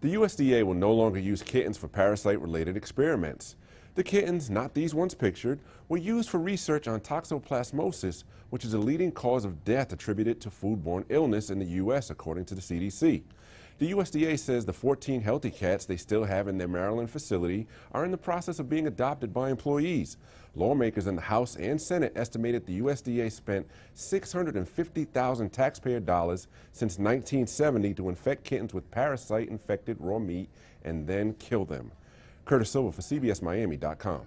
The USDA will no longer use kittens for parasite-related experiments. The kittens, not these ones pictured, were used for research on toxoplasmosis, which is a leading cause of death attributed to foodborne illness in the U.S., according to the CDC. The USDA says the 14 healthy cats they still have in their Maryland facility are in the process of being adopted by employees. Lawmakers in the House and Senate estimated the USDA spent 650,000 taxpayer dollars since 1970 to infect kittens with parasite-infected raw meat and then kill them. Curtis Silva for CBSMiami.com.